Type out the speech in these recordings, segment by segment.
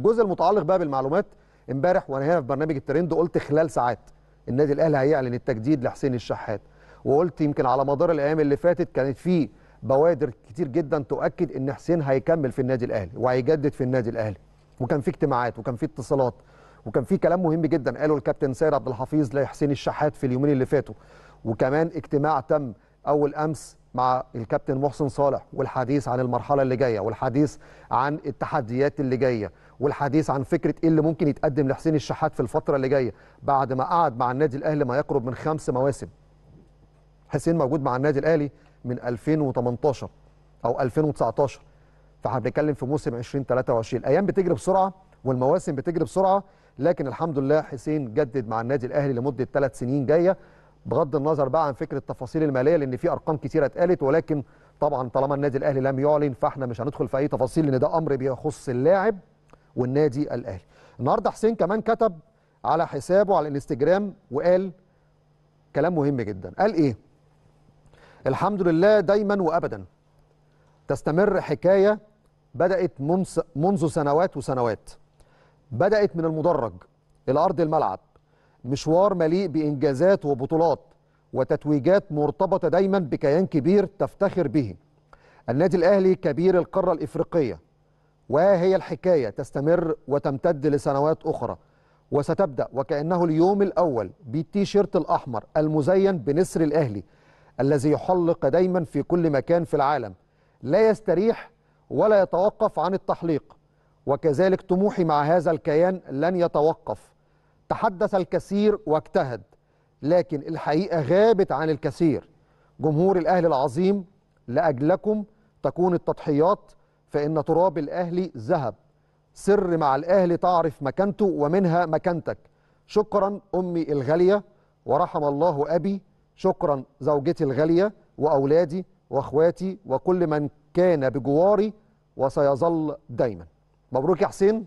الجزء المتعلق بقى بالمعلومات امبارح وانا هنا في برنامج الترند قلت خلال ساعات النادي الاهلي هيعلن التجديد لحسين الشحات وقلت يمكن على مدار الايام اللي فاتت كانت في بوادر كتير جدا تؤكد ان حسين هيكمل في النادي الاهلي وهيجدد في النادي الاهلي وكان في اجتماعات وكان في اتصالات وكان في كلام مهم جدا قاله الكابتن سيد عبد الحفيظ لحسين الشحات في اليومين اللي فاتوا وكمان اجتماع تم اول امس مع الكابتن محسن صالح والحديث عن المرحله اللي جايه والحديث عن التحديات اللي جايه والحديث عن فكره ايه اللي ممكن يتقدم لحسين الشحات في الفتره اللي جايه بعد ما قعد مع النادي الاهلي ما يقرب من خمس مواسم. حسين موجود مع النادي الاهلي من 2018 او 2019 فاحنا بنتكلم في موسم 2023 الايام بتجري بسرعه والمواسم بتجري بسرعه لكن الحمد لله حسين جدد مع النادي الاهلي لمده ثلاث سنين جايه بغض النظر بقى عن فكره التفاصيل الماليه لان في ارقام كثيره اتقالت ولكن طبعا طالما النادي الاهلي لم يعلن فاحنا مش هندخل في اي تفاصيل لان ده امر بيخص اللاعب والنادي الاهلي. النهارده حسين كمان كتب على حسابه على الانستجرام وقال كلام مهم جدا، قال ايه؟ الحمد لله دايما وابدا تستمر حكايه بدات منذ سنوات وسنوات. بدات من المدرج الى ارض الملعب مشوار مليء بإنجازات وبطولات وتتويجات مرتبطة دايما بكيان كبير تفتخر به النادي الأهلي كبير القارة الإفريقية وهي الحكاية تستمر وتمتد لسنوات أخرى وستبدأ وكأنه اليوم الأول بالتيشيرت الأحمر المزين بنسر الأهلي الذي يحلق دايما في كل مكان في العالم لا يستريح ولا يتوقف عن التحليق وكذلك طموحي مع هذا الكيان لن يتوقف تحدث الكثير واجتهد لكن الحقيقة غابت عن الكثير جمهور الأهلي العظيم لأجلكم تكون التضحيات فإن تراب الأهلي ذهب سر مع الأهلي تعرف مكانته ومنها مكانتك شكرا أمي الغالية ورحم الله أبي شكرا زوجتي الغالية وأولادي وأخواتي وكل من كان بجواري وسيظل دايما مبروك يا حسين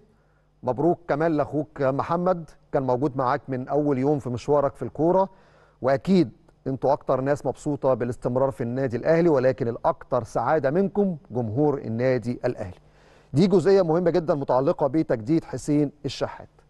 مبروك كمان لاخوك محمد كان موجود معاك من اول يوم في مشوارك في الكوره واكيد انتوا اكتر ناس مبسوطه بالاستمرار في النادي الاهلي ولكن الاكثر سعاده منكم جمهور النادي الاهلي دي جزئيه مهمه جدا متعلقه بتجديد حسين الشحات